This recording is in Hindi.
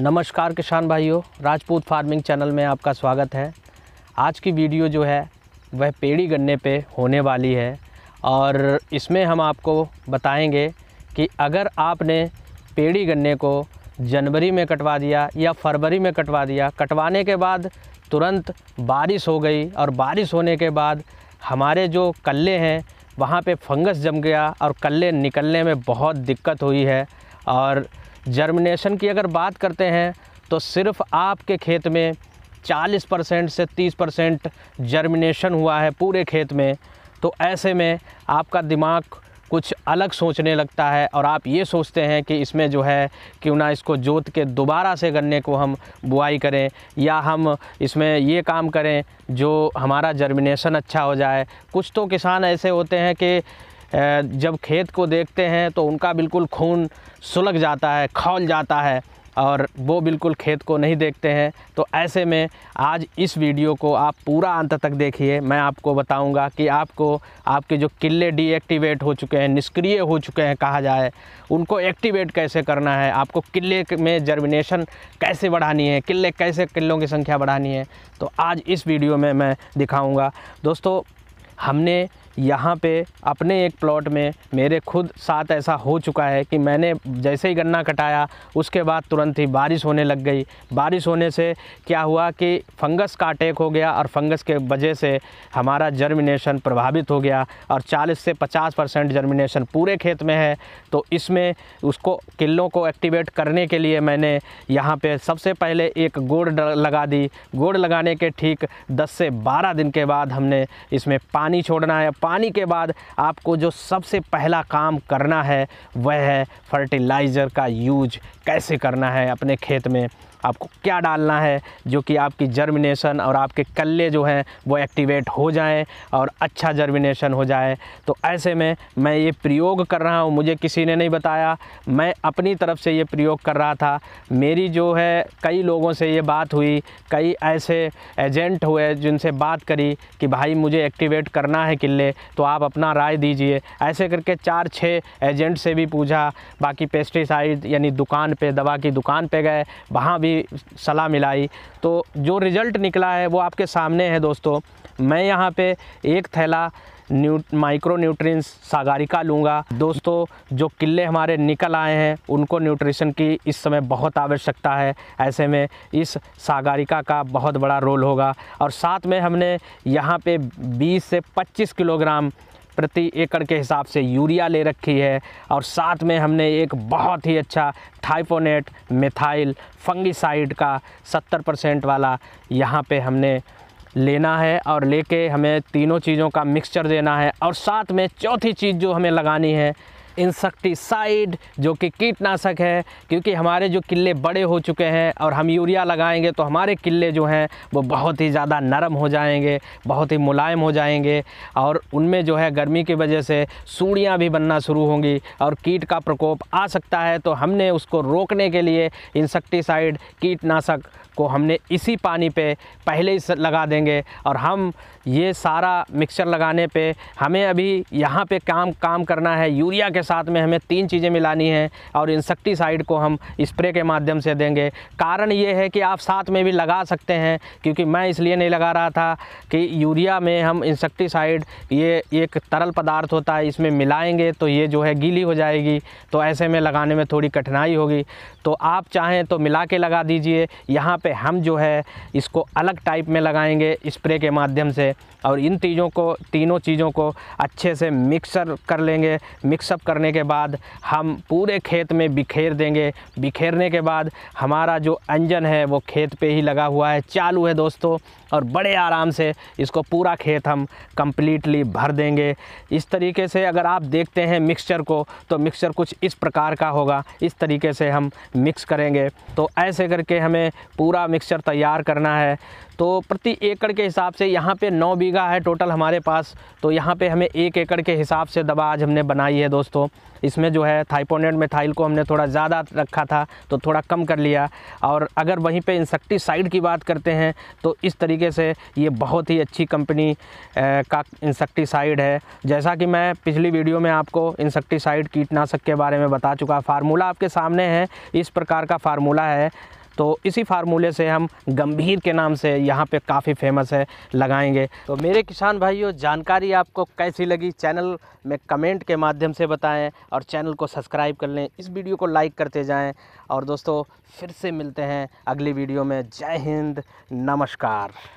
नमस्कार किसान भाइयों राजपूत फार्मिंग चैनल में आपका स्वागत है आज की वीडियो जो है वह पेड़ी गन्ने पे होने वाली है और इसमें हम आपको बताएंगे कि अगर आपने पेड़ी गन्ने को जनवरी में कटवा दिया या फरवरी में कटवा दिया कटवाने के बाद तुरंत बारिश हो गई और बारिश होने के बाद हमारे जो कल्ले हैं वहाँ पे फंगस जम गया और कल्ले निकलने में बहुत दिक्कत हुई है और जर्मिनेशन की अगर बात करते हैं तो सिर्फ आपके खेत में 40 परसेंट से 30 परसेंट जर्मिनेशन हुआ है पूरे खेत में तो ऐसे में आपका दिमाग कुछ अलग सोचने लगता है और आप ये सोचते हैं कि इसमें जो है क्यों ना इसको जोत के दोबारा से गन्ने को हम बुआई करें या हम इसमें ये काम करें जो हमारा जर्मिनेशन अच्छा हो जाए कुछ तो किसान ऐसे होते हैं कि जब खेत को देखते हैं तो उनका बिल्कुल खून सुलग जाता है खौल जाता है और वो बिल्कुल खेत को नहीं देखते हैं तो ऐसे में आज इस वीडियो को आप पूरा अंत तक देखिए मैं आपको बताऊंगा कि आपको आपके जो किले डीएक्टिवेट हो चुके हैं निष्क्रिय हो चुके हैं कहा जाए उनको एक्टिवेट कैसे करना है आपको किले में जर्मिनेशन कैसे बढ़ानी है किले कैसे किलों की संख्या बढ़ानी है तो आज इस वीडियो में मैं दिखाऊँगा दोस्तों हमने यहाँ पे अपने एक प्लॉट में मेरे खुद साथ ऐसा हो चुका है कि मैंने जैसे ही गन्ना कटाया उसके बाद तुरंत ही बारिश होने लग गई बारिश होने से क्या हुआ कि फंगस का अटैक हो गया और फंगस के वजह से हमारा जर्मिनेशन प्रभावित हो गया और 40 से 50 परसेंट जर्मिनेशन पूरे खेत में है तो इसमें उसको किल्लों को एक्टिवेट करने के लिए मैंने यहाँ पर सबसे पहले एक गोड़ लगा दी गोड़ लगाने के ठीक दस से बारह दिन के बाद हमने इसमें पानी छोड़ना है पानी के बाद आपको जो सबसे पहला काम करना है वह है फर्टिलाइज़र का यूज कैसे करना है अपने खेत में आपको क्या डालना है जो कि आपकी जर्मिनेशन और आपके कल्ले जो हैं वो एक्टिवेट हो जाएं और अच्छा जर्मिनेशन हो जाए तो ऐसे में मैं ये प्रयोग कर रहा हूँ मुझे किसी ने नहीं बताया मैं अपनी तरफ से ये प्रयोग कर रहा था मेरी जो है कई लोगों से ये बात हुई कई ऐसे एजेंट हुए जिनसे बात करी कि भाई मुझे एक्टिवेट करना है किले तो आप अपना राय दीजिए ऐसे करके चार छः एजेंट से भी पूछा बाकी पेस्टिसाइड यानी दुकान पे दवा की दुकान पे गए वहाँ भी सलाह मिलाई तो जो रिज़ल्ट निकला है वो आपके सामने है दोस्तों मैं यहाँ पे एक थैला न्यू माइक्रो न्यूट्रिएंट्स सागारिका लूँगा दोस्तों जो किले हमारे निकल आए हैं उनको न्यूट्रिशन की इस समय बहुत आवश्यकता है ऐसे में इस सागारिका का बहुत बड़ा रोल होगा और साथ में हमने यहाँ पे 20 से 25 किलोग्राम प्रति एकड़ के हिसाब से यूरिया ले रखी है और साथ में हमने एक बहुत ही अच्छा थाइफोनेट मिथाइल फंगिसाइड का 70 परसेंट वाला यहाँ पे हमने लेना है और लेके हमें तीनों चीज़ों का मिक्सचर देना है और साथ में चौथी चीज़ जो हमें लगानी है इंसेक्टिसाइड जो कि कीटनाशक है क्योंकि हमारे जो किले बड़े हो चुके हैं और हम यूरिया लगाएंगे तो हमारे किले जो हैं वो बहुत ही ज़्यादा नरम हो जाएंगे बहुत ही मुलायम हो जाएंगे और उनमें जो है गर्मी की वजह से सूढ़ियाँ भी बनना शुरू होंगी और कीट का प्रकोप आ सकता है तो हमने उसको रोकने के लिए इंसेक्टिसाइड कीटनाशक को हमने इसी पानी पे पहले ही लगा देंगे और हम ये सारा मिक्सचर लगाने पे हमें अभी यहाँ पे काम काम करना है यूरिया के साथ में हमें तीन चीज़ें मिलानी है और इंसेक्टिसाइड को हम स्प्रे के माध्यम से देंगे कारण ये है कि आप साथ में भी लगा सकते हैं क्योंकि मैं इसलिए नहीं लगा रहा था कि यूरिया में हम इंसेक्टिसाइड ये एक तरल पदार्थ होता है इसमें मिलाएंगे तो ये जो है गीली हो जाएगी तो ऐसे में लगाने में थोड़ी कठिनाई होगी तो आप चाहें तो मिला के लगा दीजिए यहाँ पर हम जो है इसको अलग टाइप में लगाएंगे स्प्रे के माध्यम से और इन चीज़ों को तीनों चीज़ों को अच्छे से मिक्सर कर लेंगे मिक्सअप कर करने के बाद हम पूरे खेत में बिखेर देंगे बिखेरने के बाद हमारा जो अंजन है वो खेत पे ही लगा हुआ है चालू है दोस्तों और बड़े आराम से इसको पूरा खेत हम कम्प्लीटली भर देंगे इस तरीके से अगर आप देखते हैं मिक्सचर को तो मिक्सचर कुछ इस प्रकार का होगा इस तरीके से हम मिक्स करेंगे तो ऐसे करके हमें पूरा मिक्सचर तैयार करना है तो प्रति एकड़ के हिसाब से यहाँ पे नौ बीघा है टोटल हमारे पास तो यहाँ पे हमें एक एकड़ के हिसाब से दवा आज हमने बनाई है दोस्तों इसमें जो है थाइपोनेट मेथाइल को हमने थोड़ा ज़्यादा रखा था तो थोड़ा कम कर लिया और अगर वहीं पे इंसेक्टिसाइड की बात करते हैं तो इस तरीके से ये बहुत ही अच्छी कंपनी का इंसेक्टिसाइड है जैसा कि मैं पिछली वीडियो में आपको इंसेक्टिसाइड कीटनाशक के बारे में बता चुका फार्मूला आपके सामने है इस प्रकार का फार्मूला है तो इसी फार्मूले से हम गंभीर के नाम से यहाँ पे काफ़ी फेमस है लगाएंगे तो मेरे किसान भाइयों जानकारी आपको कैसी लगी चैनल में कमेंट के माध्यम से बताएं और चैनल को सब्सक्राइब कर लें इस वीडियो को लाइक करते जाएं और दोस्तों फिर से मिलते हैं अगली वीडियो में जय हिंद नमस्कार